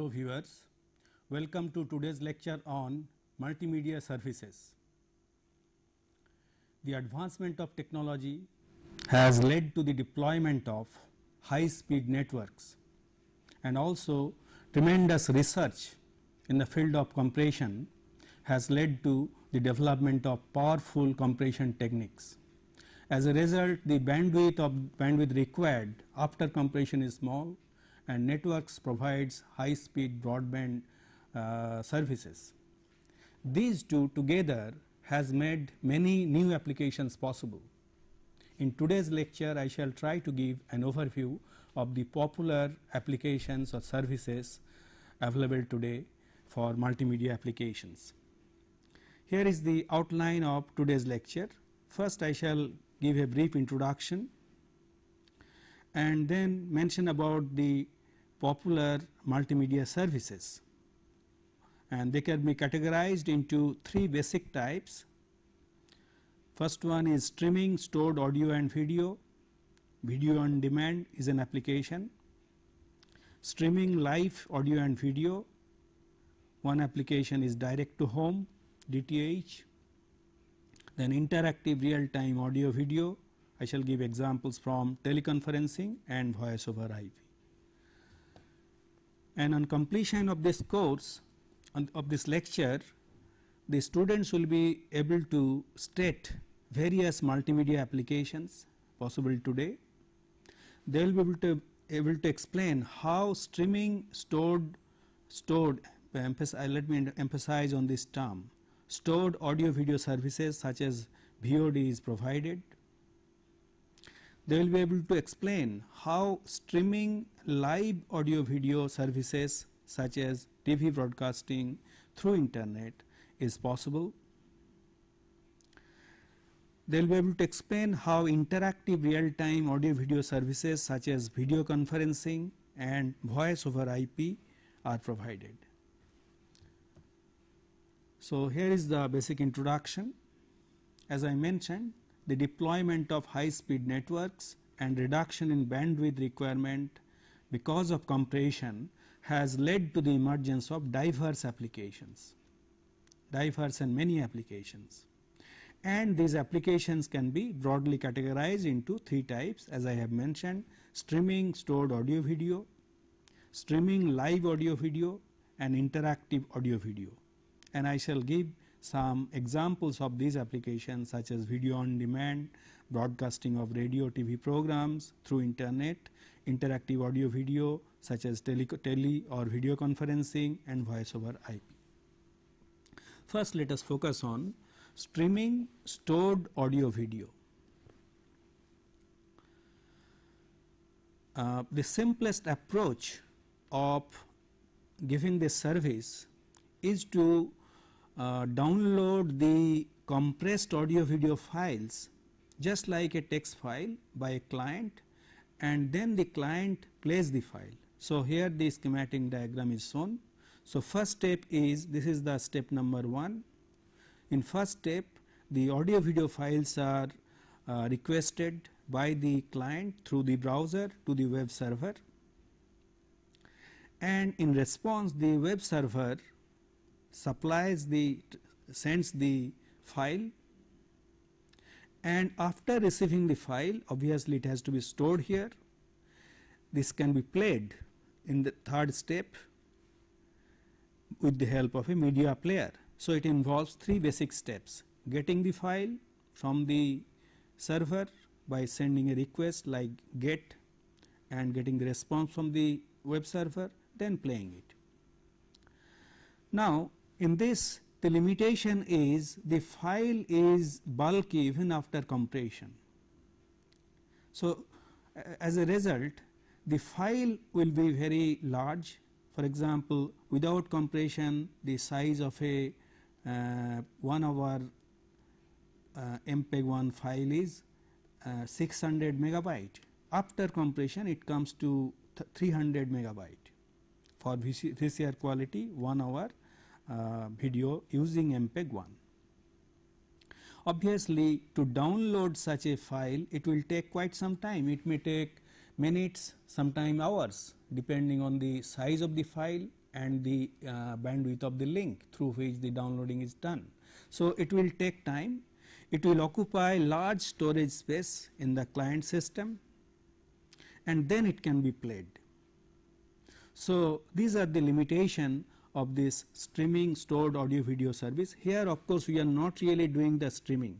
Hello viewers, welcome to today's lecture on multimedia services. The advancement of technology has led to the deployment of high speed networks and also tremendous research in the field of compression has led to the development of powerful compression techniques. As a result the bandwidth of bandwidth required after compression is small and networks provides high speed broadband uh, services. These two together has made many new applications possible. In today's lecture I shall try to give an overview of the popular applications or services available today for multimedia applications. Here is the outline of today's lecture. First I shall give a brief introduction and then mention about the popular multimedia services and they can be categorized into three basic types. First one is streaming stored audio and video, video on demand is an application, streaming live audio and video, one application is direct to home DTH, then interactive real time audio video, I shall give examples from teleconferencing and voice over IP and on completion of this course of this lecture the students will be able to state various multimedia applications possible today. They will be able to able to explain how streaming stored stored uh, let me emphasize on this term stored audio video services such as VOD is provided they will be able to explain how streaming live audio video services such as TV broadcasting through internet is possible. They will be able to explain how interactive real-time audio video services such as video conferencing and voice over IP are provided. So, here is the basic introduction. As I mentioned, the deployment of high speed networks and reduction in bandwidth requirement because of compression has led to the emergence of diverse applications, diverse and many applications. And these applications can be broadly categorized into three types as I have mentioned streaming stored audio video, streaming live audio video and interactive audio video and I shall give some examples of these applications such as video on demand, broadcasting of radio TV programs through internet, interactive audio video such as tele, tele or video conferencing and voice over IP. First let us focus on streaming stored audio video. Uh, the simplest approach of giving this service is to uh, download the compressed audio video files just like a text file by a client and then the client plays the file. So, here the schematic diagram is shown. So, first step is this is the step number 1. In first step the audio video files are uh, requested by the client through the browser to the web server and in response the web server supplies the sends the file and after receiving the file obviously it has to be stored here this can be played in the third step with the help of a media player. So, it involves three basic steps getting the file from the server by sending a request like get and getting the response from the web server then playing it. Now, in this the limitation is the file is bulky even after compression. So, as a result the file will be very large for example, without compression the size of a uh, 1 hour uh, MPEG 1 file is uh, 600 megabyte after compression it comes to 300 megabyte for VC VCR quality 1 hour uh, video using MPEG-1. Obviously, to download such a file it will take quite some time, it may take minutes, sometime hours depending on the size of the file and the uh, bandwidth of the link through which the downloading is done. So, it will take time, it will occupy large storage space in the client system and then it can be played. So, these are the limitation of this streaming stored audio video service. Here of course we are not really doing the streaming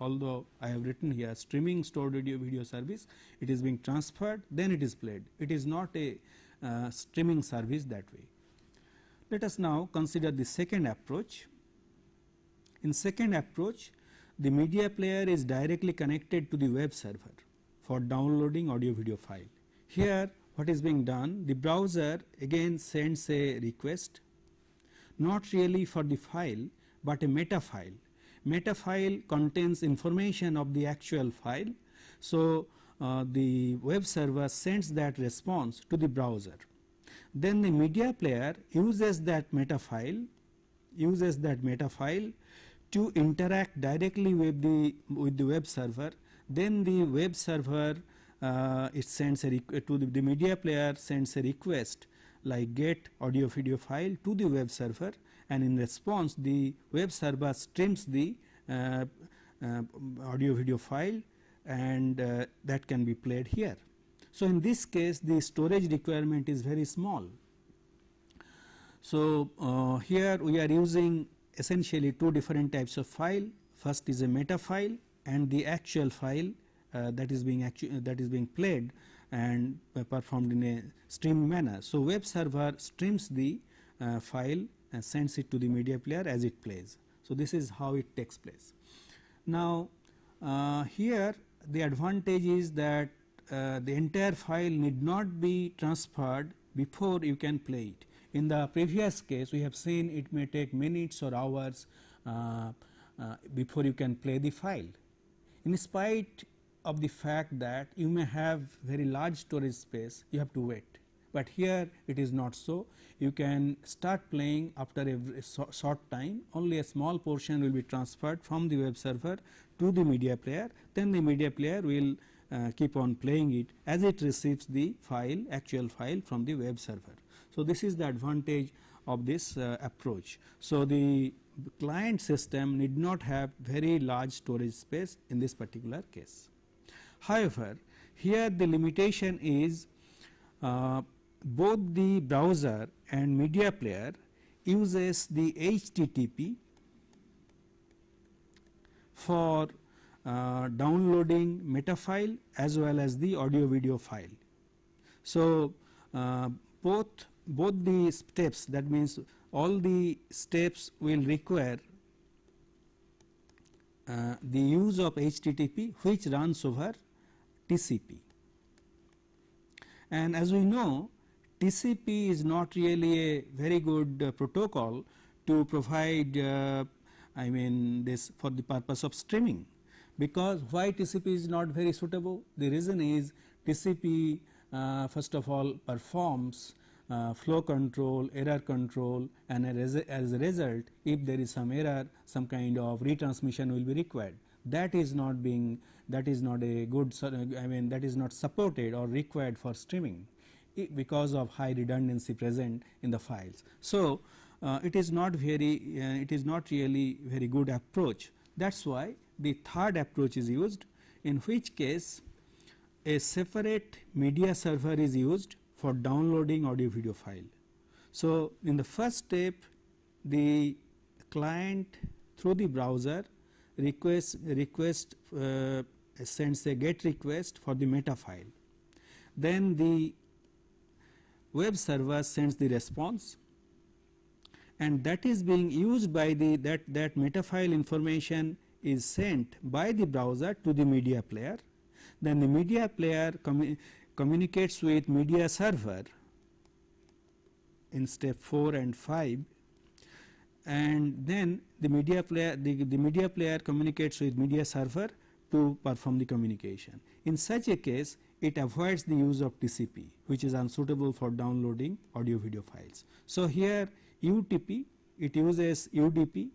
although I have written here streaming stored audio video service it is being transferred then it is played it is not a uh, streaming service that way. Let us now consider the second approach. In second approach the media player is directly connected to the web server for downloading audio video file. Here what is being done the browser again sends a request not really for the file but a meta file meta file contains information of the actual file so uh, the web server sends that response to the browser then the media player uses that meta file uses that meta file to interact directly with the with the web server then the web server uh, it sends a to the, the, media player sends a request like get audio video file to the web server and in response the web server streams the uh, uh, audio video file and uh, that can be played here. So, in this case the storage requirement is very small. So, uh, here we are using essentially two different types of file first is a meta file and the actual file uh, that is being uh, that is being played and uh, performed in a stream manner. So web server streams the file and sends it to the media player as it plays. So this is how it takes place. Now here the advantage is that uh, the entire file need not be transferred before you can play it. In the previous case we have seen it may take minutes or hours uh, uh, before you can play the file. In spite of the fact that you may have very large storage space you have to wait, but here it is not so you can start playing after a short time only a small portion will be transferred from the web server to the media player then the media player will uh, keep on playing it as it receives the file actual file from the web server. So, this is the advantage of this uh, approach. So, the client system need not have very large storage space in this particular case. However, here the limitation is uh, both the browser and media player uses the HTTP for uh, downloading meta file as well as the audio video file. So, uh, both both the steps that means all the steps will require uh, the use of HTTP which runs over TCP. And as we know TCP is not really a very good uh, protocol to provide uh, I mean this for the purpose of streaming because why TCP is not very suitable the reason is TCP uh, first of all performs uh, flow control, error control and as a result if there is some error some kind of retransmission will be required that is not being that is not a good I mean that is not supported or required for streaming because of high redundancy present in the files. So, uh, it is not very uh, it is not really very good approach that is why the third approach is used in which case a separate media server is used for downloading audio video file. So, in the first step the client through the browser request request uh, sends a GET request for the meta file. Then the web server sends the response and that is being used by the that that meta file information is sent by the browser to the media player then the media player commu communicates with media server in step 4 and 5 and then the media player the, the media player communicates with media server to perform the communication. In such a case it avoids the use of TCP which is unsuitable for downloading audio video files. So, here UTP it uses UDP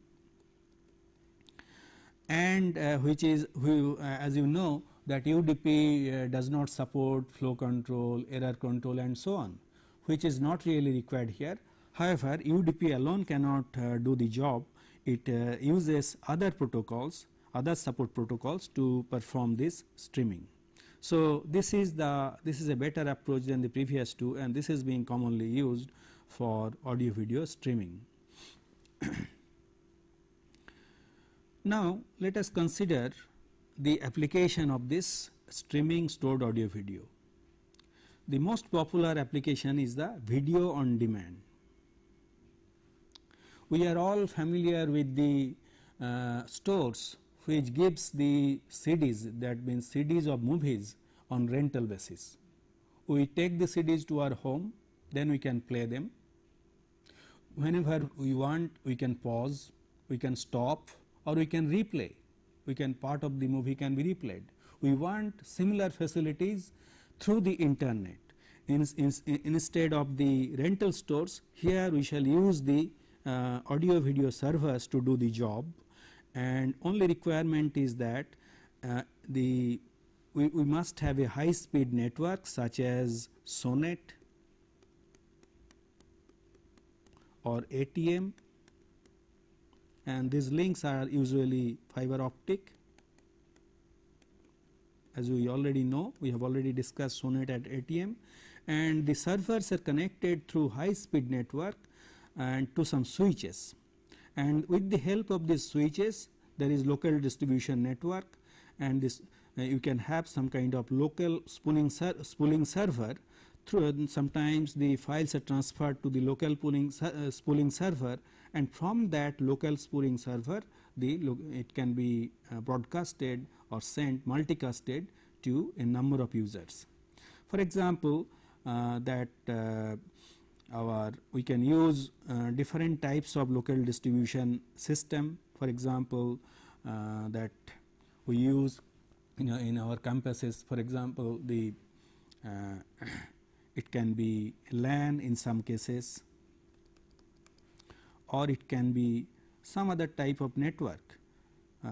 and uh, which is who, uh, as you know that UDP uh, does not support flow control, error control and so on which is not really required here, However, UDP alone cannot uh, do the job, it uh, uses other protocols, other support protocols to perform this streaming. So, this is the this is a better approach than the previous two and this is being commonly used for audio video streaming. now, let us consider the application of this streaming stored audio video. The most popular application is the video on demand. We are all familiar with the uh, stores which gives the CDs that means CDs of movies on rental basis. We take the CDs to our home then we can play them. Whenever we want we can pause, we can stop or we can replay, we can part of the movie can be replayed. We want similar facilities through the internet. In, in, instead of the rental stores, here we shall use the uh, audio video servers to do the job and only requirement is that uh, the we, we must have a high speed network such as Sonet or ATM and these links are usually fiber optic as we already know we have already discussed Sonet at ATM and the servers are connected through high speed network and to some switches and with the help of these switches there is local distribution network and this uh, you can have some kind of local spooling, ser spooling server through uh, sometimes the files are transferred to the local pooling uh, spooling server and from that local spooling server the it can be uh, broadcasted or sent multicasted to a number of users. For example, uh, that uh, our we can use uh, different types of local distribution system for example uh, that we use you uh, know in our campuses for example the uh, it can be LAN in some cases or it can be some other type of network uh,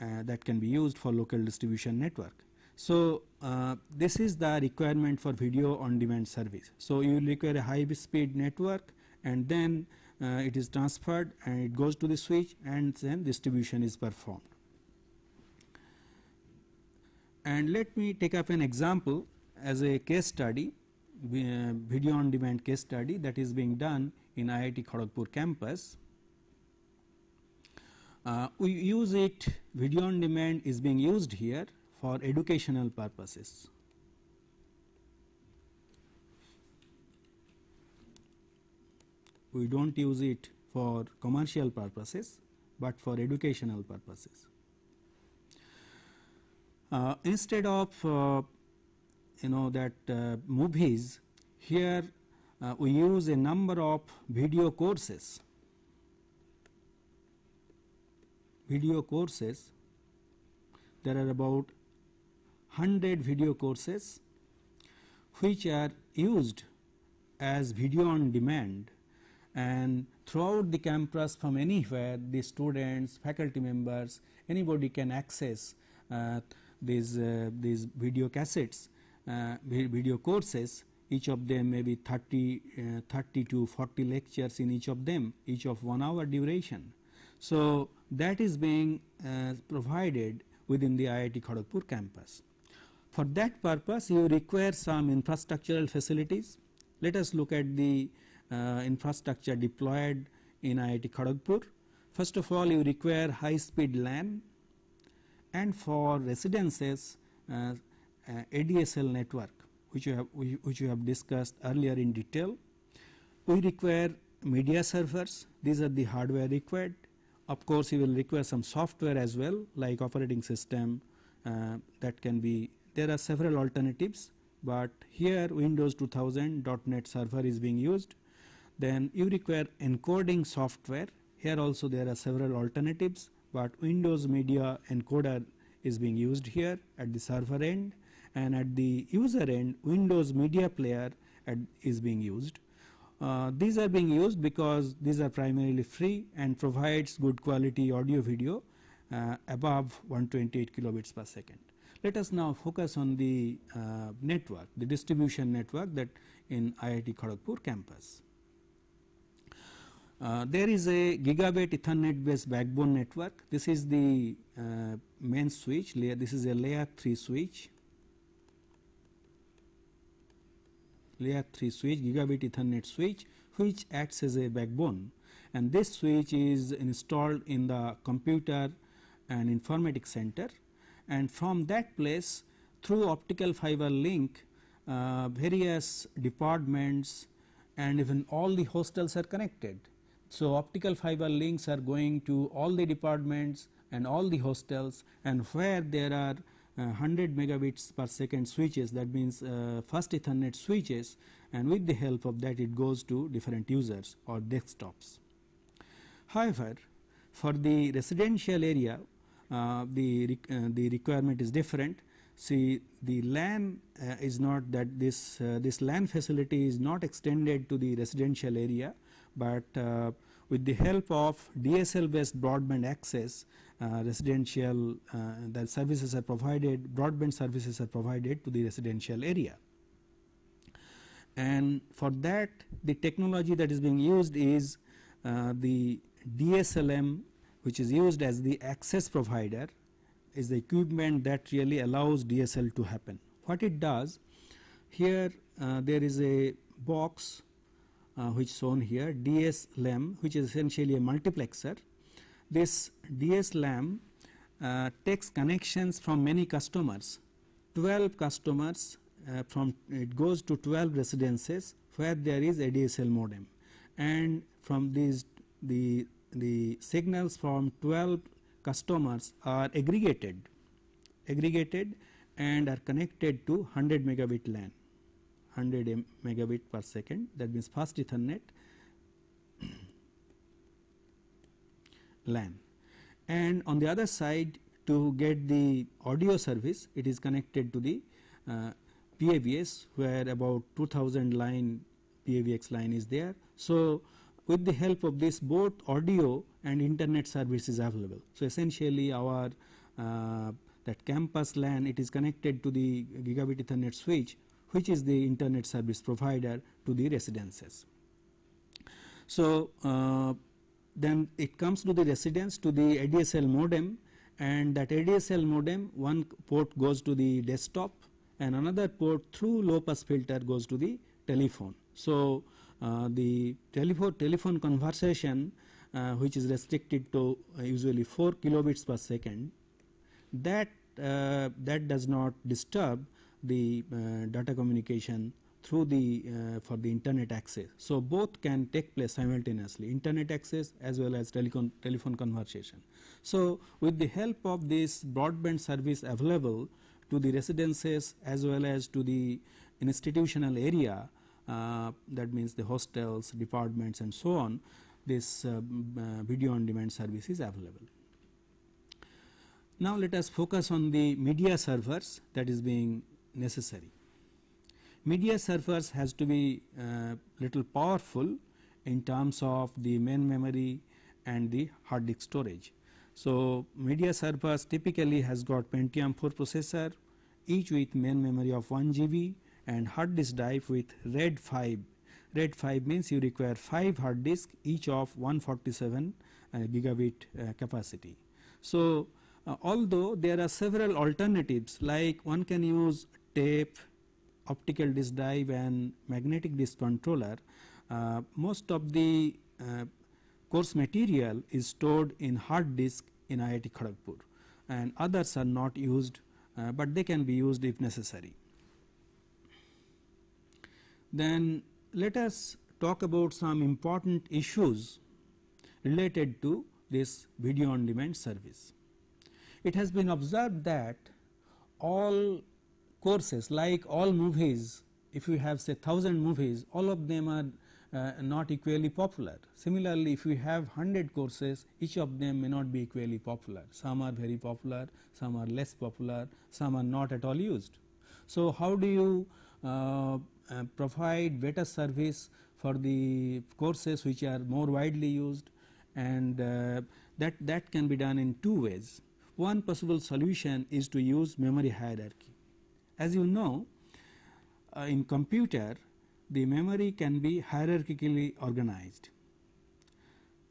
uh, that can be used for local distribution network so, uh, this is the requirement for video on demand service. So, you require a high speed network and then uh, it is transferred and it goes to the switch and then distribution is performed. And let me take up an example as a case study, uh, video on demand case study that is being done in IIT Kharagpur campus. Uh, we use it video on demand is being used here for educational purposes. We don't use it for commercial purposes, but for educational purposes. Uh, instead of uh, you know that uh, movies, here uh, we use a number of video courses, video courses there are about 100 video courses which are used as video on demand and throughout the campus from anywhere the students, faculty members, anybody can access uh, these, uh, these video cassettes, uh, video courses each of them may be 30, uh, 30 to 40 lectures in each of them, each of 1 hour duration. So, that is being uh, provided within the IIT Kharagpur campus. For that purpose you require some infrastructural facilities. Let us look at the uh, infrastructure deployed in IIT Kharagpur. First of all you require high speed LAN and for residences uh, uh, ADSL network which you have which you have discussed earlier in detail. We require media servers these are the hardware required of course you will require some software as well like operating system uh, that can be there are several alternatives but here Windows 2000 .NET Server is being used then you require encoding software here also there are several alternatives but Windows Media Encoder is being used here at the server end and at the user end Windows Media Player at, is being used. Uh, these are being used because these are primarily free and provides good quality audio video uh, above 128 kilobits per second. Let us now focus on the uh, network, the distribution network that in IIT Kharagpur campus. Uh, there is a gigabit ethernet based backbone network. This is the uh, main switch layer. This is a layer 3 switch. Layer 3 switch, gigabit ethernet switch, which acts as a backbone. And this switch is installed in the computer and informatics center and from that place through optical fiber link uh, various departments and even all the hostels are connected. So, optical fiber links are going to all the departments and all the hostels and where there are uh, 100 megabits per second switches that means uh, fast ethernet switches and with the help of that it goes to different users or desktops. However, for the residential area uh, the, uh, the requirement is different. See, the LAN uh, is not that this, this LAN facility is not extended to the residential area, but with the help of DSL based broadband access uh, residential uh, that services are provided broadband services are provided to the residential area and for that the technology that is being used is uh, the DSLM which is used as the access provider is the equipment that really allows DSL to happen. What it does here uh, there is a box uh, which shown here DSLAM which is essentially a multiplexer. This DSLAM uh, takes connections from many customers 12 customers uh, from it goes to 12 residences where there is a DSL modem and from these the the signals from 12 customers are aggregated aggregated and are connected to 100 megabit LAN 100 megabit per second that means fast ethernet LAN and on the other side to get the audio service it is connected to the uh, PAVS where about 2000 line PAVX line is there. So, with the help of this both audio and internet service is available. So, essentially our uh, that campus LAN it is connected to the gigabit ethernet switch which is the internet service provider to the residences. So, uh, then it comes to the residence to the ADSL modem and that ADSL modem one port goes to the desktop and another port through low pass filter goes to the telephone. So, uh, the telephone, telephone conversation uh, which is restricted to uh, usually 4 kilobits per second that that does not disturb the data communication through the uh, for the internet access. So both can take place simultaneously, internet access as well as telecom telephone conversation. So with the help of this broadband service available to the residences as well as to the institutional area, uh, that means the hostels, departments and so on, this uh, uh, video on demand service is available. Now, let us focus on the media servers that is being necessary. Media servers has to be uh, little powerful in terms of the main memory and the hard disk storage. So, media servers typically has got Pentium 4 processor each with main memory of 1 GB and hard disk drive with RAID 5. RAID 5 means you require 5 hard disk each of 147 uh, gigabit uh, capacity. So, uh, although there are several alternatives like one can use tape, optical disk drive and magnetic disk controller, uh, most of the uh, course material is stored in hard disk in IIT Kharagpur and others are not used uh, but they can be used if necessary then let us talk about some important issues related to this video on demand service. It has been observed that all courses like all movies if you have say 1000 movies all of them are uh, not equally popular. Similarly, if you have 100 courses each of them may not be equally popular some are very popular some are less popular some are not at all used. So, how do you uh, uh, provide better service for the courses which are more widely used and uh, that that can be done in two ways one possible solution is to use memory hierarchy as you know uh, in computer the memory can be hierarchically organized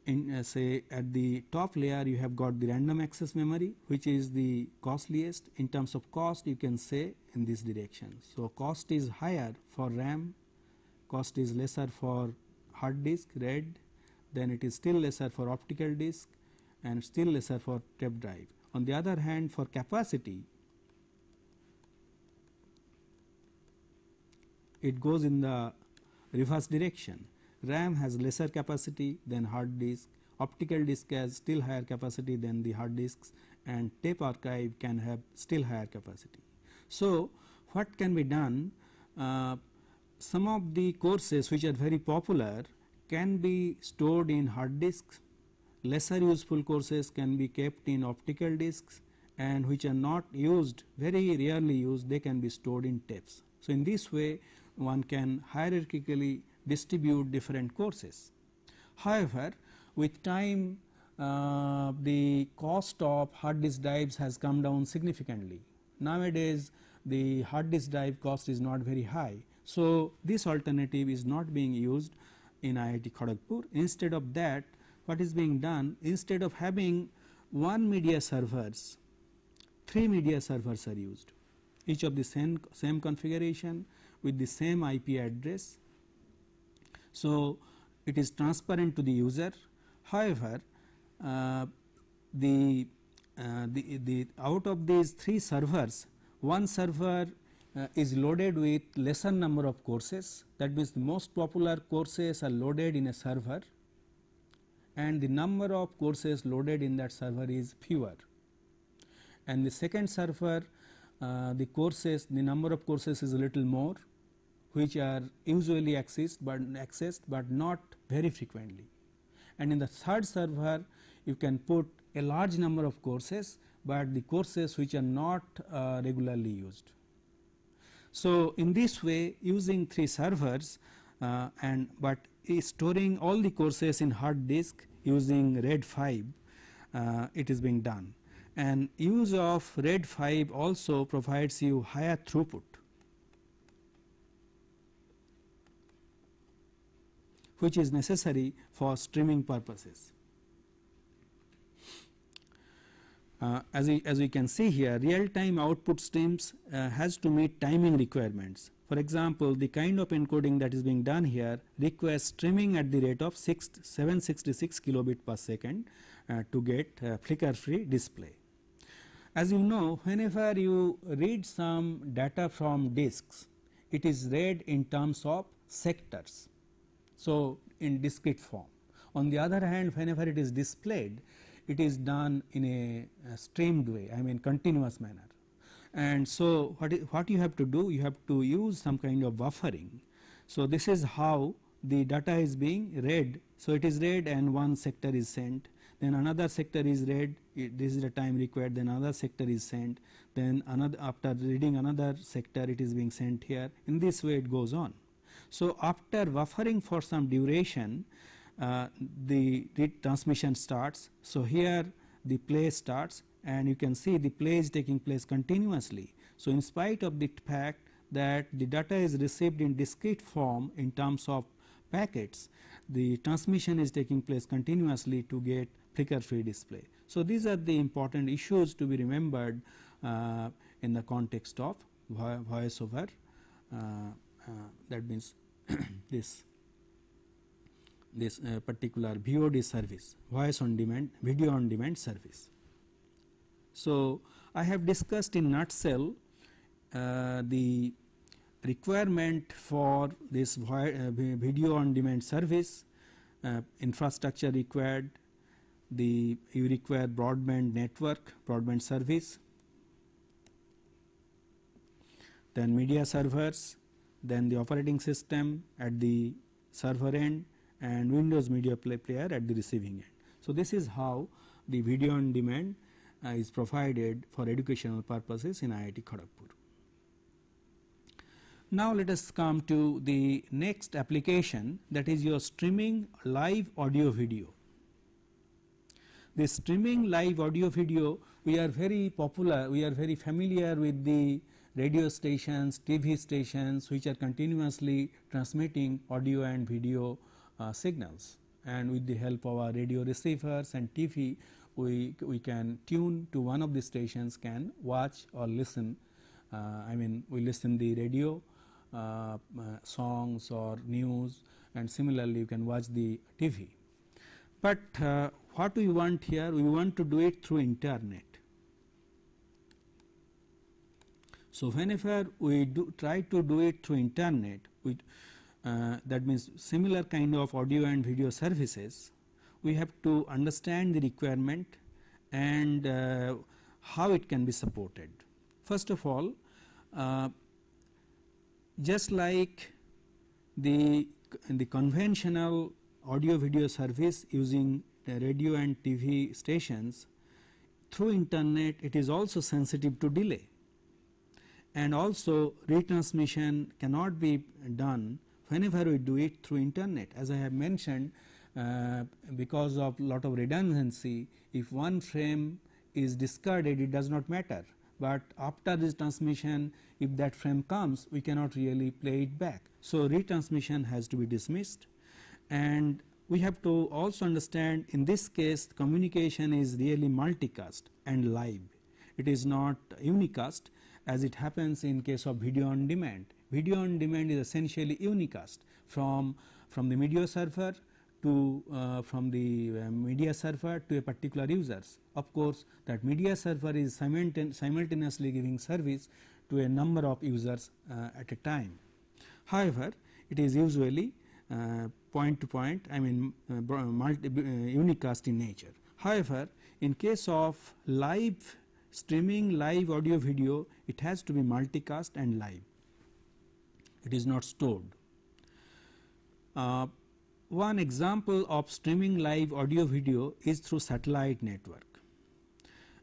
in uh, say at the top layer you have got the random access memory which is the costliest in terms of cost you can say in this direction. So, cost is higher for RAM, cost is lesser for hard disk red, then it is still lesser for optical disk and still lesser for tape drive. On the other hand for capacity it goes in the reverse direction RAM has lesser capacity than hard disk, optical disk has still higher capacity than the hard disks and tape archive can have still higher capacity. So, what can be done? Uh, some of the courses which are very popular can be stored in hard disks, lesser useful courses can be kept in optical disks and which are not used very rarely used they can be stored in tapes. So, in this way one can hierarchically distribute different courses. However, with time uh, the cost of hard disk drives has come down significantly. Nowadays the hard disk drive cost is not very high. So, this alternative is not being used in IIT Kharagpur. Instead of that what is being done instead of having one media servers, three media servers are used each of the same, same configuration with the same IP address so, it is transparent to the user however, uh, the, uh, the, the out of these three servers one server uh, is loaded with lesser number of courses that means the most popular courses are loaded in a server and the number of courses loaded in that server is fewer and the second server uh, the courses the number of courses is a little more which are usually accessed but, accessed but not very frequently. And in the third server you can put a large number of courses, but the courses which are not uh, regularly used. So, in this way using three servers uh, and but storing all the courses in hard disk using RAID 5 uh, it is being done and use of RAID 5 also provides you higher throughput which is necessary for streaming purposes. Uh, as, we, as we can see here real time output streams uh, has to meet timing requirements. For example, the kind of encoding that is being done here requires streaming at the rate of 6, 766 kilobit per second uh, to get flicker free display. As you know whenever you read some data from disks it is read in terms of sectors so, in discrete form. On the other hand, whenever it is displayed, it is done in a, a streamed way, I mean continuous manner. And so, what, what you have to do? You have to use some kind of buffering. So, this is how the data is being read. So, it is read and one sector is sent, then another sector is read, it, this is the time required, then another sector is sent, then another after reading another sector it is being sent here. In this way it goes on. So, after buffering for some duration uh, the transmission starts. So, here the play starts and you can see the play is taking place continuously. So, in spite of the fact that the data is received in discrete form in terms of packets, the transmission is taking place continuously to get flicker free display. So, these are the important issues to be remembered uh, in the context of voice over uh, uh, that means this this uh, particular VOD service voice on demand video on demand service. So, I have discussed in nutshell uh, the requirement for this uh, video on demand service uh, infrastructure required the you require broadband network broadband service then media servers then the operating system at the server end and Windows media play player at the receiving end. So, this is how the video on demand uh, is provided for educational purposes in IIT Kharagpur. Now, let us come to the next application that is your streaming live audio video. The streaming live audio video we are very popular, we are very familiar with the radio stations, TV stations which are continuously transmitting audio and video uh, signals and with the help of our radio receivers and TV we, we can tune to one of the stations can watch or listen uh, I mean we listen the radio uh, uh songs or news and similarly you can watch the TV. But uh, what we want here we want to do it through internet So, whenever we do try to do it through internet uh, that means similar kind of audio and video services we have to understand the requirement and uh, how it can be supported. First of all uh, just like the, the conventional audio video service using radio and TV stations through internet it is also sensitive to delay and also retransmission cannot be done whenever we do it through internet as I have mentioned uh, because of lot of redundancy if one frame is discarded it does not matter but after this transmission if that frame comes we cannot really play it back. So, retransmission has to be dismissed and we have to also understand in this case communication is really multicast and live it is not unicast as it happens in case of video on demand. Video on demand is essentially unicast from, from the media server to uh, from the uh, media server to a particular users. Of course, that media server is simultaneously giving service to a number of users uh, at a time. However, it is usually uh, point to point I mean uh, multi uh, unicast in nature. However, in case of live streaming live audio video it has to be multicast and live it is not stored. Uh, one example of streaming live audio video is through satellite network.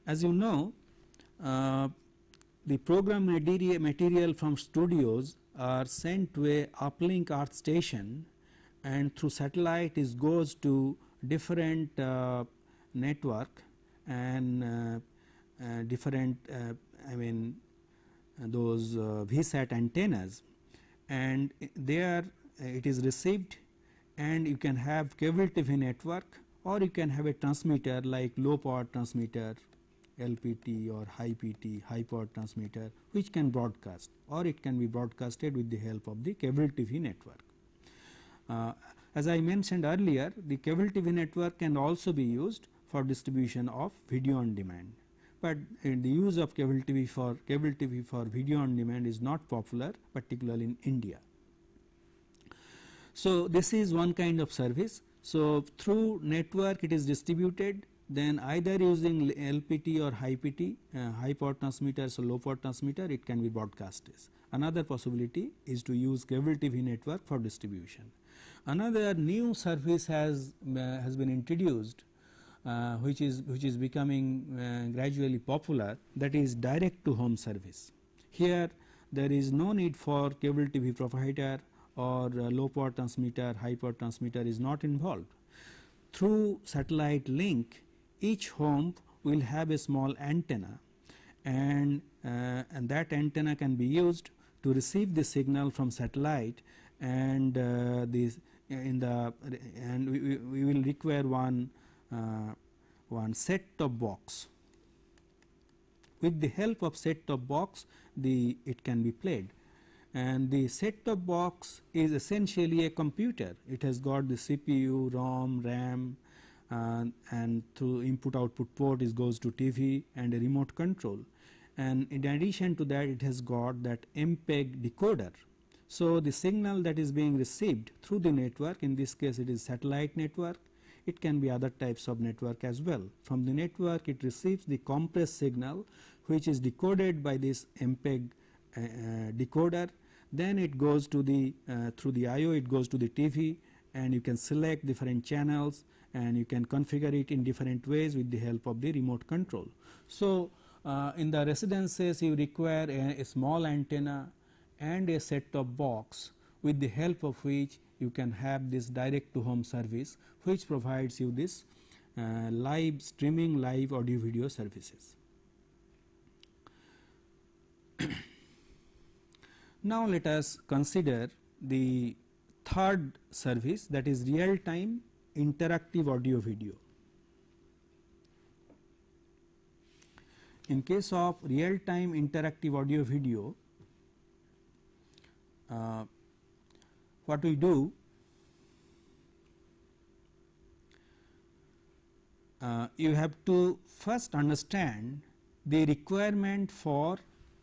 As you know uh, the program material from studios are sent to a uplink earth station and through satellite it goes to different uh, network and uh, uh, different uh, I mean uh, those VSAT antennas and there it is received and you can have cable TV network or you can have a transmitter like low power transmitter LPT or high PT, high power transmitter which can broadcast or it can be broadcasted with the help of the cable TV network. Uh, as I mentioned earlier the cable TV network can also be used for distribution of video on demand but uh, the use of cable TV for cable TV for video on demand is not popular particularly in India. So, this is one kind of service. So, through network it is distributed then either using LPT or high PT, uh, high power transmitter, so low power transmitter it can be broadcasted. Another possibility is to use cable TV network for distribution. Another new service has, uh, has been introduced uh, which is which is becoming uh, gradually popular that is direct to home service. Here there is no need for cable TV provider or uh, low power transmitter, high power transmitter is not involved. Through satellite link each home will have a small antenna and, uh, and that antenna can be used to receive the signal from satellite and uh, this in the and we, we will require one uh, one set top box with the help of set top box the it can be played and the set top box is essentially a computer it has got the CPU ROM RAM uh, and through input output port it goes to TV and a remote control and in addition to that it has got that MPEG decoder. So, the signal that is being received through the network in this case it is satellite network it can be other types of network as well. From the network it receives the compressed signal which is decoded by this MPEG uh, uh, decoder then it goes to the uh, through the IO it goes to the TV and you can select different channels and you can configure it in different ways with the help of the remote control. So, uh, in the residences you require a, a, small antenna and a set top box with the help of which you can have this direct to home service which provides you this uh, live streaming live audio video services. now let us consider the third service that is real time interactive audio video. In case of real time interactive audio video, uh, what we do uh, you have to first understand the requirement for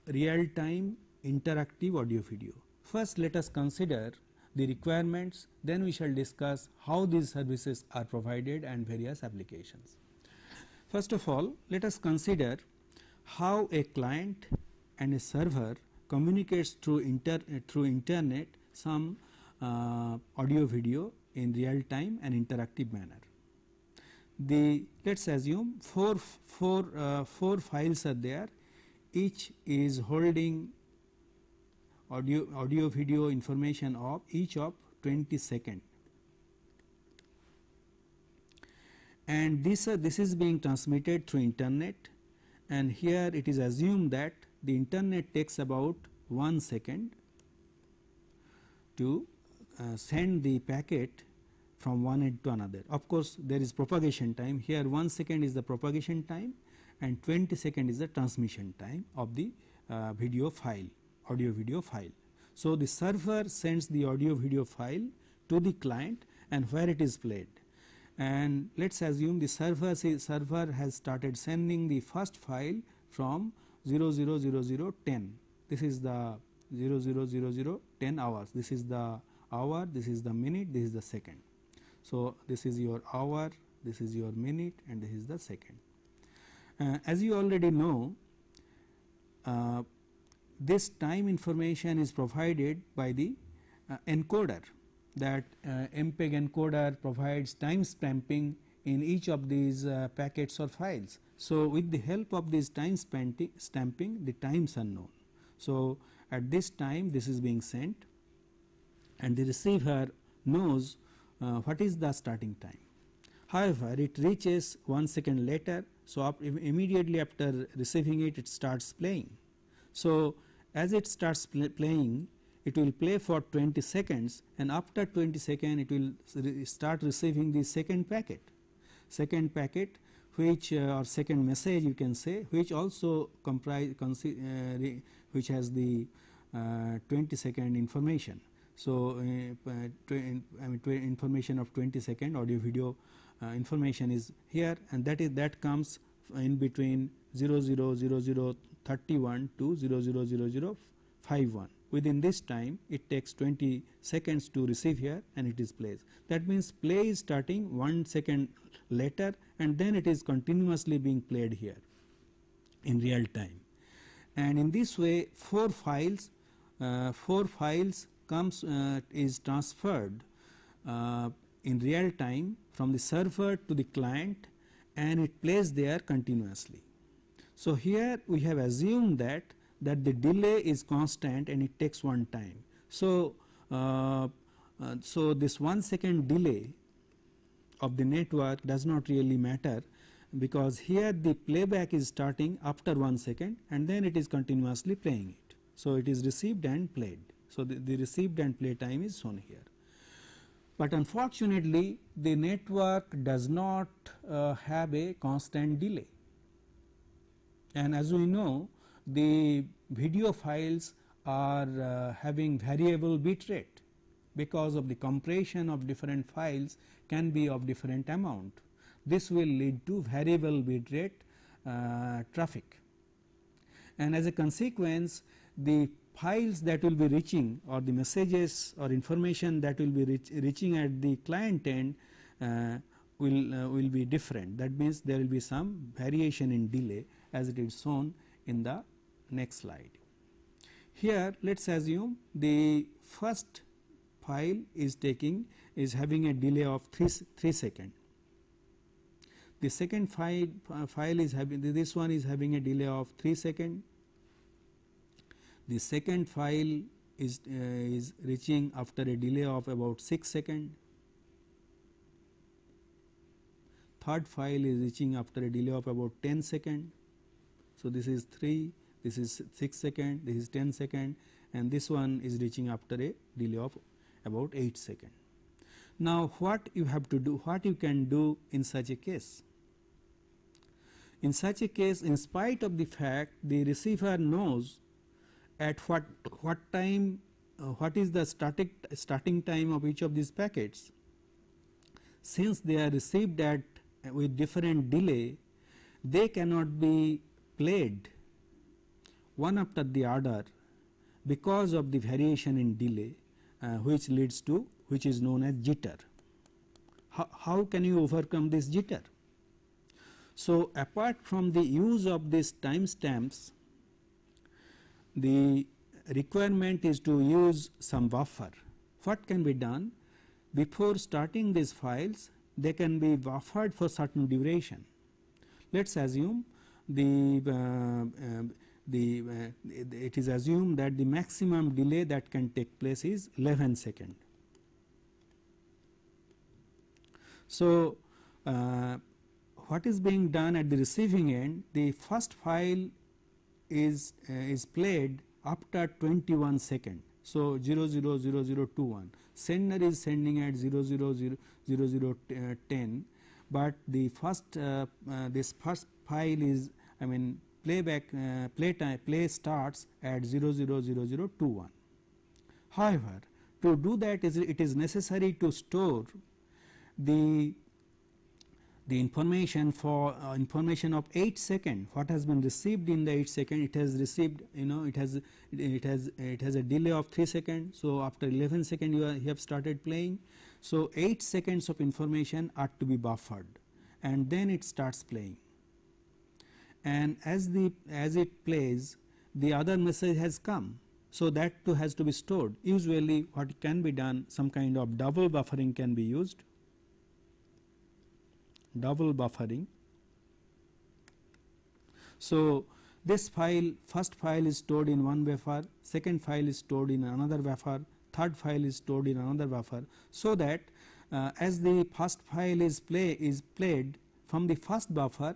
real time interactive audio video. First let us consider the requirements then we shall discuss how these services are provided and various applications. First of all let us consider how a client and a server communicates through, inter, through internet some uh, audio video in real time and interactive manner. The let us assume four, four, uh, four files are there each is holding audio, audio video information of each of 20 second and this, uh, this is being transmitted through internet and here it is assumed that the internet takes about 1 second to uh, send the packet from one end to another. Of course, there is propagation time here 1 second is the propagation time and 20 second is the transmission time of the uh, video file audio video file. So, the server sends the audio video file to the client and where it is played and let us assume the server say server has started sending the first file from 000010 this is the 000010 hours this is the hour this is the minute this is the second so this is your hour this is your minute and this is the second uh, as you already know uh, this time information is provided by the uh, encoder that uh, MPEG encoder provides time stamping in each of these uh, packets or files. So, with the help of this time stamping the times are known. So, at this time this is being sent and the receiver knows uh, what is the starting time. However, it reaches 1 second later, so up immediately after receiving it, it starts playing. So, as it starts pl playing, it will play for 20 seconds and after 20 seconds, it will re start receiving the second packet. Second packet which uh, or second message you can say which also comprise uh, which has the uh, 20 second information so, uh, uh, I mean information of 20 second audio video uh, information is here and that is that comes in between 000031 to 000051 within this time it takes 20 seconds to receive here and it is plays. That means play is starting 1 second later and then it is continuously being played here in real time. And in this way 4 files, uh, 4 files comes uh, is transferred uh, in real time from the server to the client and it plays there continuously. So, here we have assumed that that the delay is constant and it takes one time. So, uh, uh, so this one second delay of the network does not really matter because here the playback is starting after one second and then it is continuously playing it. So, it is received and played. So, the, the received and play time is shown here. But unfortunately, the network does not uh, have a constant delay and as we know the video files are uh, having variable bit rate because of the compression of different files can be of different amount. This will lead to variable bit rate uh, traffic and as a consequence the files that will be reaching or the messages or information that will be reach, reaching at the client end uh, will uh, will be different that means there will be some variation in delay as it is shown in the next slide. Here let us assume the first file is taking is having a delay of 3, 3 second. The second file, uh, file is having this one is having a delay of 3 second the second file is, uh, is reaching after a delay of about 6 seconds. Third file is reaching after a delay of about 10 seconds. So, this is 3, this is 6 second, this is 10 second and this one is reaching after a delay of about 8 second. Now, what you have to do, what you can do in such a case? In such a case, in spite of the fact the receiver knows at what, what time uh, what is the static starting time of each of these packets. Since they are received at with different delay, they cannot be played one after the other because of the variation in delay uh, which leads to which is known as jitter. How, how can you overcome this jitter? So, apart from the use of these timestamps the requirement is to use some buffer. What can be done? Before starting these files, they can be buffered for certain duration. Let us assume the, uh, uh, the uh, it is assumed that the maximum delay that can take place is 11 second. So, uh, what is being done at the receiving end? The first file is uh, is played after 21 second. So 000021 sender is sending at 000010 but the first uh, uh, this first file is I mean playback uh, play time play starts at 000021. However, to do that is it is necessary to store the the information for uh, information of 8 second what has been received in the 8 second it has received you know it has it has it has a delay of 3 second so after 11 second you, are, you have started playing so 8 seconds of information are to be buffered and then it starts playing and as the as it plays the other message has come so that too has to be stored usually what can be done some kind of double buffering can be used double buffering. So, this file first file is stored in one buffer, second file is stored in another buffer, third file is stored in another buffer. So, that uh, as the first file is play is played from the first buffer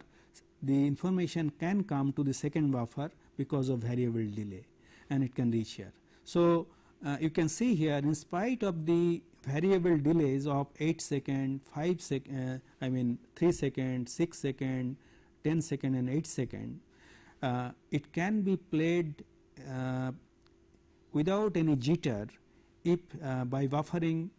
the information can come to the second buffer because of variable delay and it can reach here. So, uh, you can see here in spite of the variable delays of 8 second, 5 second, uh, I mean 3 second, 6 second, 10 second and 8 second, uh, it can be played uh, without any jitter if uh, by buffering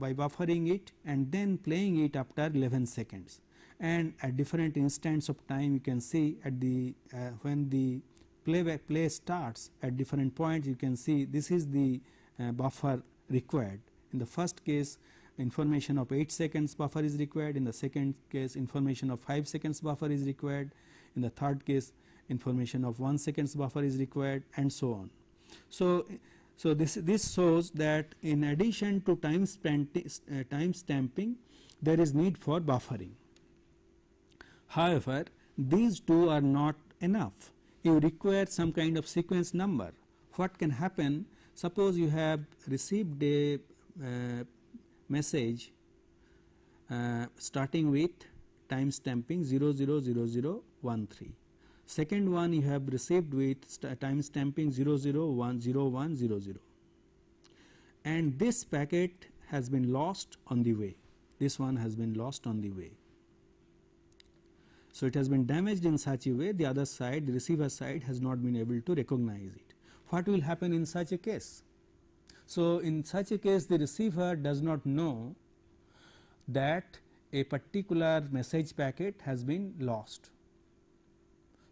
by buffering it and then playing it after 11 seconds and at different instants of time you can see at the when the play, play starts at different points you can see this is the uh, buffer required. In the first case information of 8 seconds buffer is required, in the second case information of 5 seconds buffer is required, in the third case information of 1 seconds buffer is required and so on. So, so this, this shows that in addition to time, uh, time stamping there is need for buffering. However, these two are not enough you require some kind of sequence number. What can happen? Suppose you have received a uh, message uh, starting with time stamping 000013. Second one you have received with time stamping 0010100, And this packet has been lost on the way. This one has been lost on the way. So it has been damaged in such a way the other side, the receiver side has not been able to recognize it. What will happen in such a case? So in such a case the receiver does not know that a particular message packet has been lost.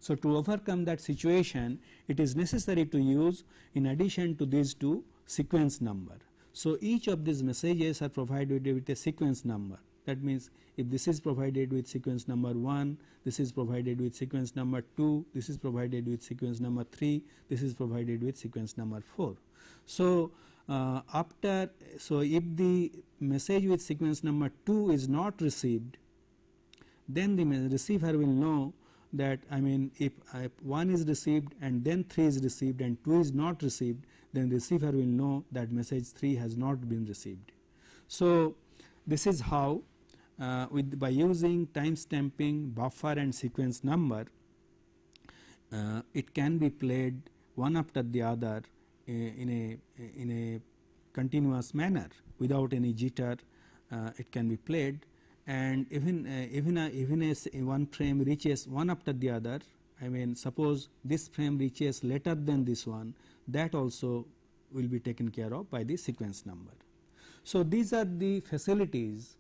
So to overcome that situation it is necessary to use in addition to these two sequence number. So each of these messages are provided with a sequence number that means if this is provided with sequence number 1 this is provided with sequence number 2 this is provided with sequence number 3 this is provided with sequence number 4 so uh, after so if the message with sequence number 2 is not received then the receiver will know that I mean if, if 1 is received and then 3 is received and 2 is not received then receiver will know that message 3 has not been received. So, this is how uh, with by using timestamping, buffer and sequence number uh, it can be played one after the other uh, in a in a continuous manner without any jitter uh, it can be played and even uh, even a, even as one frame reaches one after the other I mean suppose this frame reaches later than this one that also will be taken care of by the sequence number. So, these are the facilities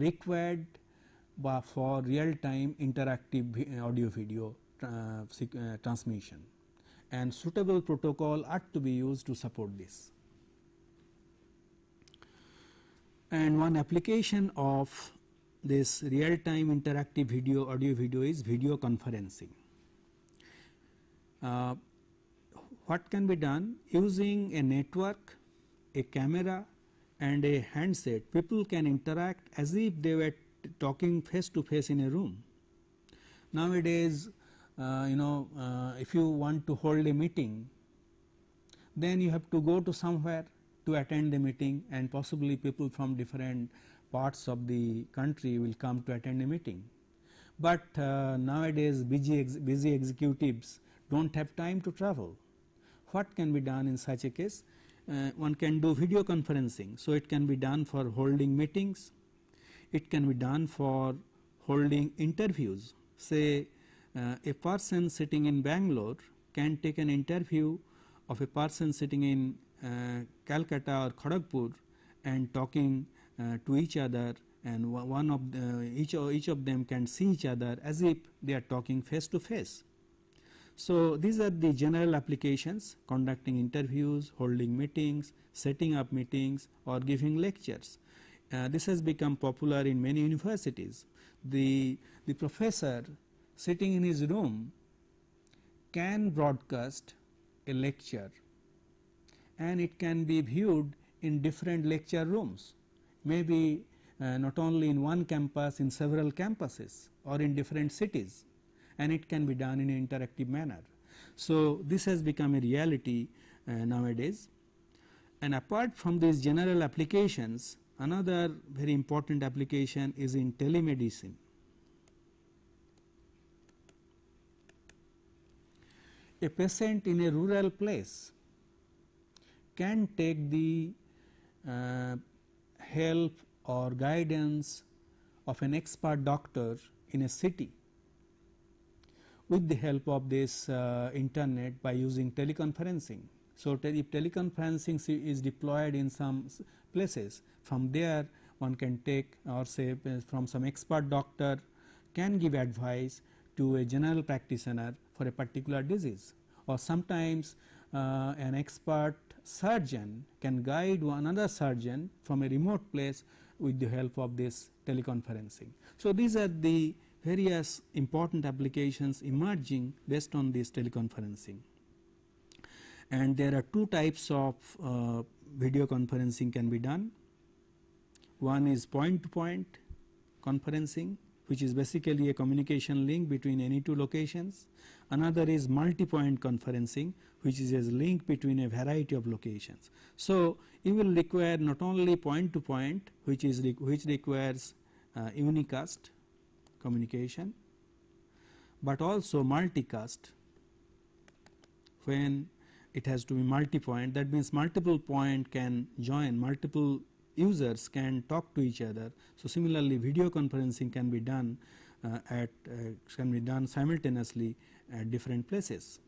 required for real time interactive eh, audio video eh, transmission and suitable protocol ought to be used to support this. And one application of this real time interactive video audio video is video conferencing. Uh, what can be done using a network, a camera and a handset, people can interact as if they were talking face to face in a room. Nowadays, uh, you know, uh, if you want to hold a meeting, then you have to go to somewhere to attend the meeting and possibly people from different parts of the country will come to attend a meeting. But uh, nowadays busy, ex busy executives do not have time to travel. What can be done in such a case? uh, one can do video conferencing. So it can be done for holding meetings, it can be done for holding interviews. Say uh, a person sitting in Bangalore can take an interview of a person sitting in uh, Calcutta or Kharagpur and talking uh, to each other and one of the, each, each of them can see each other as if they are talking face to face. So these are the general applications conducting interviews, holding meetings, setting up meetings or giving lectures. Uh, this has become popular in many universities. The, the professor sitting in his room can broadcast a lecture and it can be viewed in different lecture rooms maybe uh, not only in one campus in several campuses or in different cities and it can be done in an interactive manner. So, this has become a reality uh, nowadays and apart from these general applications another very important application is in telemedicine. A patient in a rural place can take the uh, help or guidance of an expert doctor in a city with the help of this uh, internet by using teleconferencing. So, te if teleconferencing is deployed in some places from there one can take or say uh, from some expert doctor can give advice to a general practitioner for a particular disease or sometimes uh, an expert surgeon can guide another surgeon from a remote place with the help of this teleconferencing. So, these are the various important applications emerging based on this teleconferencing. And there are two types of uh, video conferencing can be done. One is point to point conferencing which is basically a communication link between any two locations. Another is multi-point conferencing which is a link between a variety of locations. So, you will require not only point to point which is re which requires uh, unicast communication, but also multicast when it has to be multi-point that means multiple point can join multiple users can talk to each other. So, similarly video conferencing can be done uh, at uh, can be done simultaneously at different places.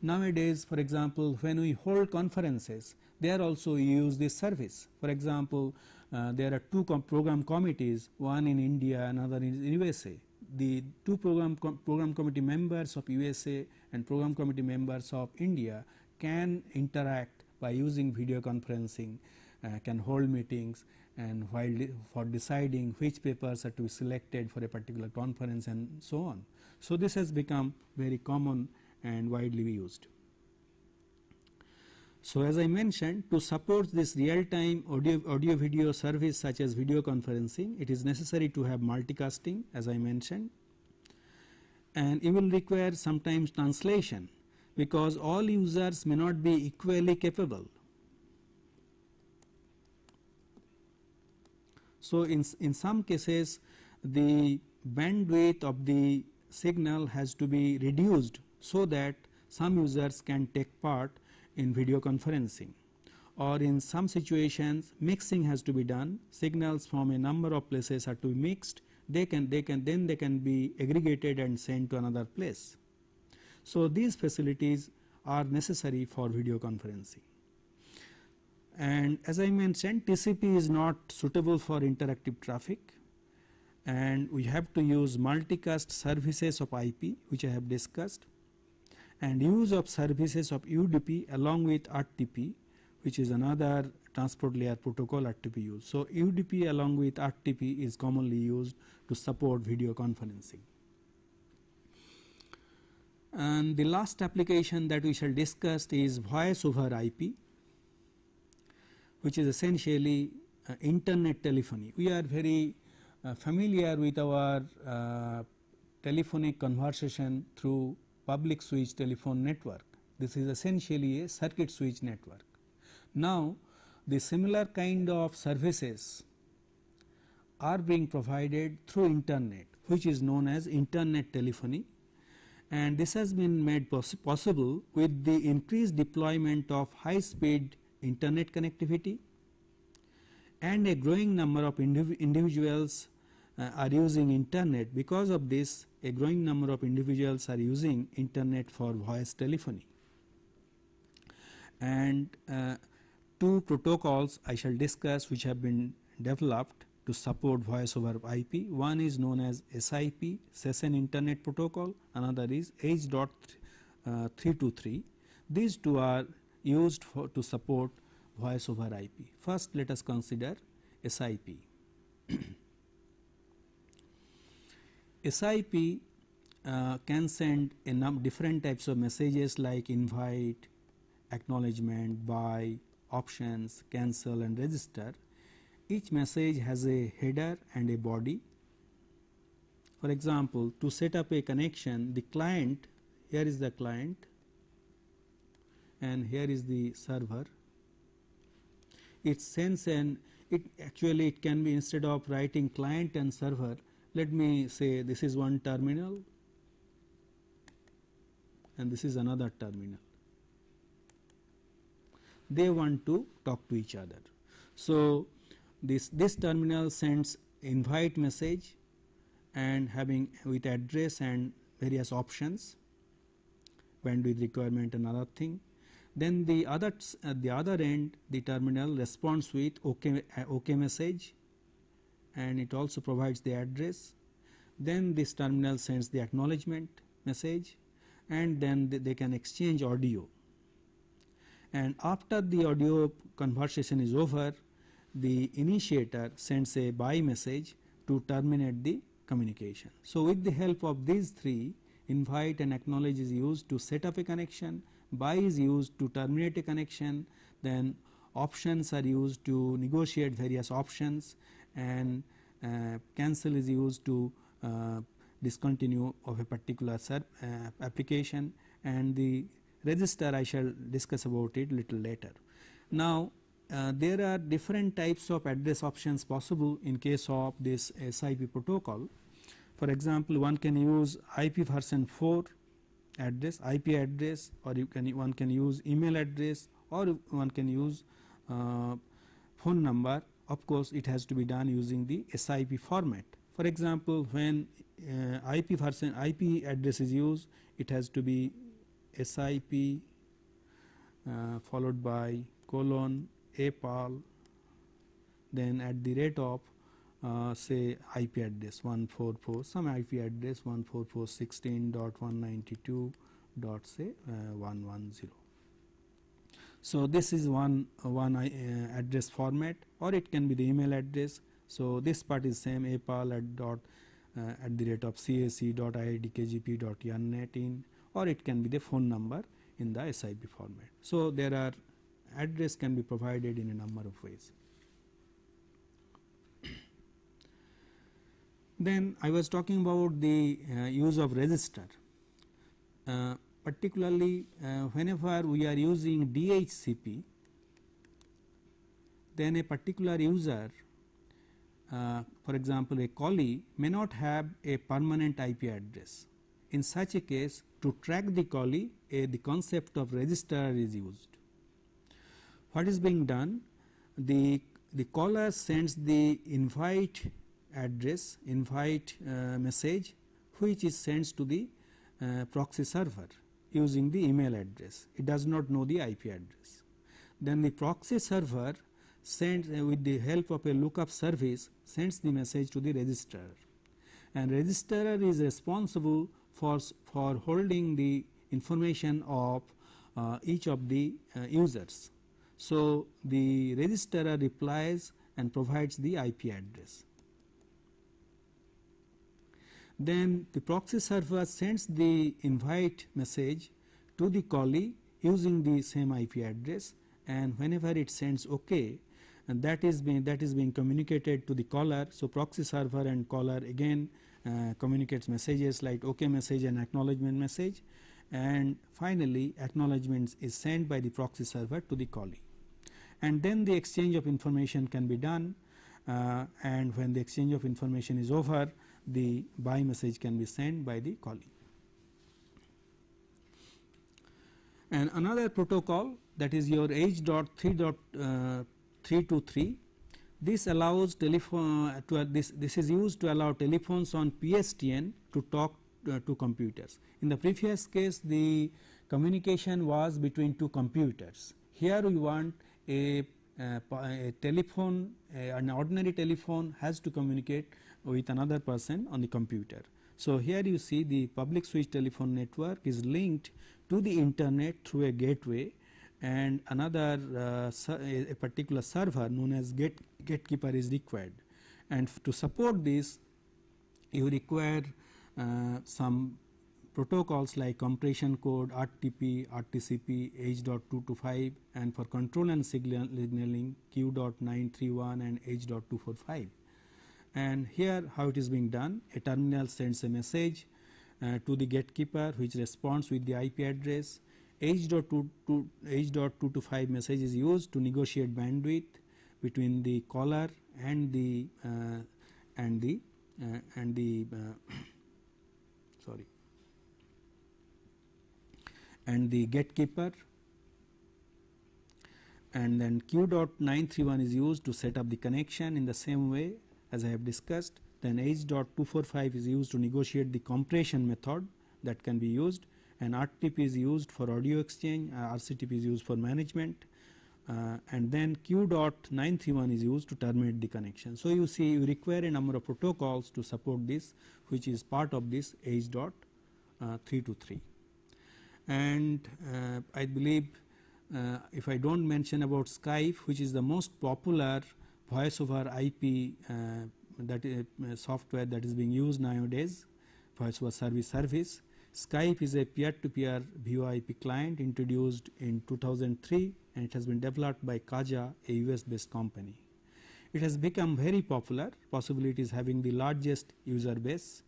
Nowadays for example when we hold conferences they are also use this service for example uh, there are two com program committees, one in India, another in USA. The two program, com program committee members of USA and program committee members of India can interact by using video conferencing, uh, can hold meetings and while for deciding which papers are to be selected for a particular conference and so on. So, this has become very common and widely used. So as I mentioned, to support this real-time audio, audio video service such as video conferencing, it is necessary to have multicasting as I mentioned and it will require sometimes translation because all users may not be equally capable. So in, in some cases the bandwidth of the signal has to be reduced so that some users can take part in video conferencing or in some situations mixing has to be done signals from a number of places are to be mixed they can they can then they can be aggregated and sent to another place so these facilities are necessary for video conferencing and as I mentioned TCP is not suitable for interactive traffic and we have to use multicast services of IP which I have discussed and use of services of UDP along with RTP which is another transport layer protocol RTP used. So UDP along with RTP is commonly used to support video conferencing. And the last application that we shall discuss is voice over IP which is essentially uh, internet telephony. We are very uh, familiar with our uh, telephonic conversation through public switch telephone network. This is essentially a circuit switch network. Now, the similar kind of services are being provided through internet which is known as internet telephony and this has been made poss possible with the increased deployment of high speed internet connectivity and a growing number of indiv individuals uh, are using internet because of this a growing number of individuals are using internet for voice telephony and uh, two protocols I shall discuss which have been developed to support voice over IP. One is known as SIP, Session Internet Protocol, another is H.323. Uh, These two are used for to support voice over IP. First, let us consider SIP. SIP uh, can send a different types of messages like invite, acknowledgement, buy, options, cancel and register. Each message has a header and a body. For example, to set up a connection, the client, here is the client and here is the server. It sends an, it actually it can be instead of writing client and server, let me say this is one terminal and this is another terminal. They want to talk to each other. So, this, this terminal sends invite message and having with address and various options bandwidth requirement another thing. Then the other at the other end the terminal responds with OK, OK message and it also provides the address. Then this terminal sends the acknowledgement message and then they can exchange audio. And after the audio conversation is over, the initiator sends a bye message to terminate the communication. So, with the help of these three, invite and acknowledge is used to set up a connection, buy is used to terminate a connection, then options are used to negotiate various options and uh, cancel is used to uh, discontinue of a particular uh, application and the register I shall discuss about it little later. Now uh, there are different types of address options possible in case of this SIP protocol. For example, one can use IP version 4 address, IP address or you can one can use email address or one can use uh, phone number of course it has to be done using the SIP format. For example, when uh, IP version IP address is used, it has to be SIP uh, followed by colon APAL then at the rate of uh, say IP address 144 some IP address 144.16.192 say uh, 110 so, this is one one uh, address format or it can be the email address. So, this part is same apal at dot uh, at the rate of cac dot iidkgp dot in or it can be the phone number in the SIP format. So, there are address can be provided in a number of ways. then I was talking about the uh, use of register. Uh, particularly uh, whenever we are using DHCP then a particular user uh, for example a callee may not have a permanent IP address. In such a case to track the callee a, the concept of register is used. What is being done? The, the caller sends the invite address invite uh, message which is sent to the uh, proxy server using the email address. It does not know the IP address. Then the proxy server sends uh, with the help of a lookup service sends the message to the registrar and registrar is responsible for, for holding the information of uh, each of the uh, users. So, the registrar replies and provides the IP address then the proxy server sends the invite message to the callee using the same IP address and whenever it sends OK and that is being that is being communicated to the caller. So, proxy server and caller again uh, communicates messages like OK message and acknowledgement message and finally acknowledgments is sent by the proxy server to the callee and then the exchange of information can be done uh, and when the exchange of information is over the buy message can be sent by the calling. And another protocol that is your H.3.323 uh, this allows telephone uh, to, uh, this this is used to allow telephones on PSTN to talk uh, to computers in the previous case the communication was between two computers here we want a, uh, a telephone uh, an ordinary telephone has to communicate with another person on the computer. So, here you see the public switch telephone network is linked to the internet through a gateway and another uh, a particular server known as gate gatekeeper is required and to support this you require uh, some protocols like compression code RTP, RTCP, H.225 and for control and signaling Q.931 and H.245 and here how it is being done a terminal sends a message uh, to the gatekeeper which responds with the IP address to five message is used to negotiate bandwidth between the caller and the uh, and the uh, and the uh, sorry and the gatekeeper and then Q.931 is used to set up the connection in the same way as I have discussed, then H.245 is used to negotiate the compression method that can be used and RTP is used for audio exchange, uh, RCTP is used for management uh, and then Q.931 is used to terminate the connection. So, you see you require a number of protocols to support this which is part of this H.323 uh, and uh, I believe uh, if I do not mention about Skype which is the most popular voice over IP uh, that uh, software that is being used nowadays, voice over service service. Skype is a peer-to-peer VoIP client introduced in 2003 and it has been developed by Kaja, a US-based company. It has become very popular, possibly it is having the largest user base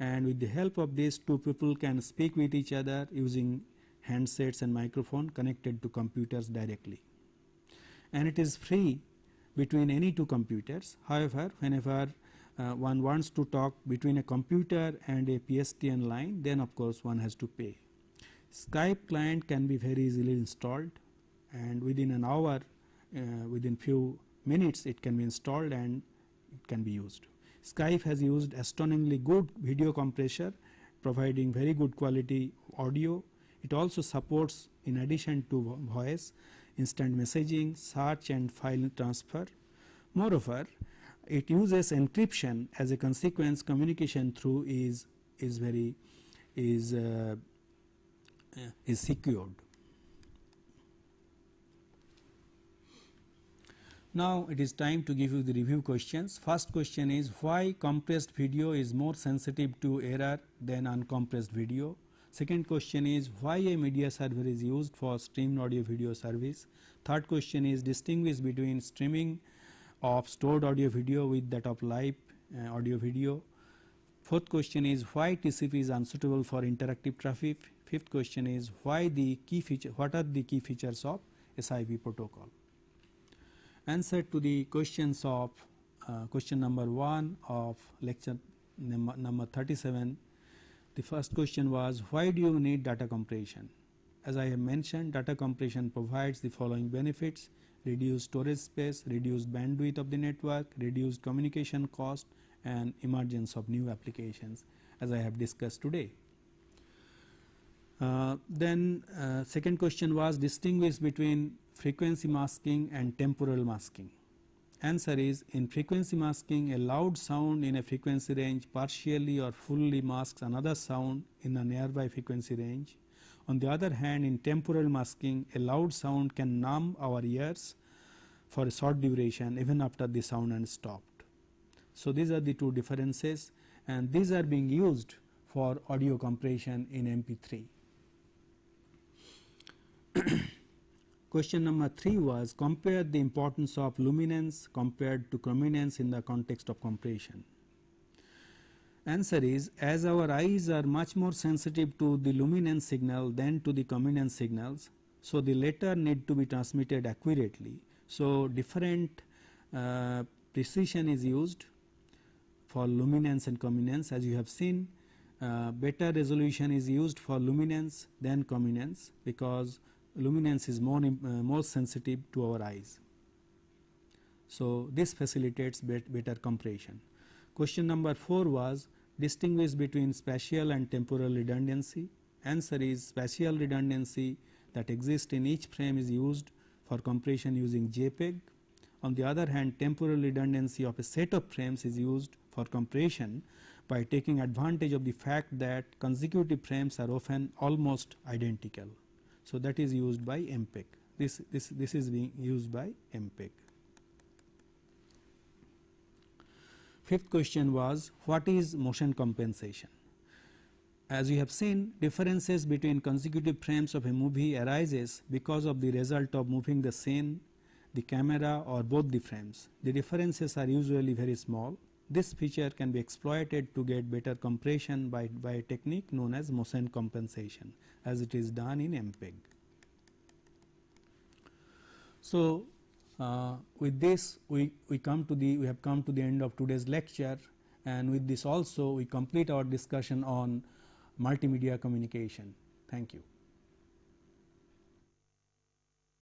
and with the help of this two people can speak with each other using handsets and microphone connected to computers directly. And it is free between any two computers. However, whenever uh, one wants to talk between a computer and a PSTN line then of course one has to pay. Skype client can be very easily installed and within an hour uh, within few minutes it can be installed and it can be used. Skype has used astonishingly good video compressor providing very good quality audio. It also supports in addition to voice instant messaging, search and file transfer. Moreover, it uses encryption as a consequence communication through is is very is uh, uh, is secured. Now it is time to give you the review questions. First question is why compressed video is more sensitive to error than uncompressed video. Second question is why a media server is used for streamed audio video service. Third question is distinguish between streaming of stored audio video with that of live uh, audio video. Fourth question is why TCP is unsuitable for interactive traffic. Fifth question is why the key feature what are the key features of SIP protocol. Answer to the questions of uh, question number 1 of lecture number, number 37 the first question was why do you need data compression? As I have mentioned, data compression provides the following benefits reduced storage space, reduced bandwidth of the network, reduced communication cost and emergence of new applications as I have discussed today. Uh, then uh, second question was distinguish between frequency masking and temporal masking. Answer is in frequency masking a loud sound in a frequency range partially or fully masks another sound in a nearby frequency range. On the other hand in temporal masking a loud sound can numb our ears for a short duration even after the sound and stopped. So these are the two differences and these are being used for audio compression in MP3. Question number 3 was compare the importance of luminance compared to chrominance in the context of compression. Answer is as our eyes are much more sensitive to the luminance signal than to the chrominance signals, so the latter need to be transmitted accurately. So, different uh, precision is used for luminance and chrominance as you have seen uh, better resolution is used for luminance than chrominance because luminance is more, uh, more sensitive to our eyes. So, this facilitates bet better compression. Question number 4 was distinguish between spatial and temporal redundancy. Answer is spatial redundancy that exists in each frame is used for compression using JPEG. On the other hand, temporal redundancy of a set of frames is used for compression by taking advantage of the fact that consecutive frames are often almost identical. So, that is used by MPEG. This, this, this is being used by MPEG. Fifth question was what is motion compensation? As you have seen differences between consecutive frames of a movie arises because of the result of moving the scene, the camera or both the frames. The differences are usually very small this feature can be exploited to get better compression by, by a technique known as motion compensation as it is done in MPEG. So, uh, with this we, we come to the we have come to the end of today's lecture and with this also we complete our discussion on multimedia communication. Thank you.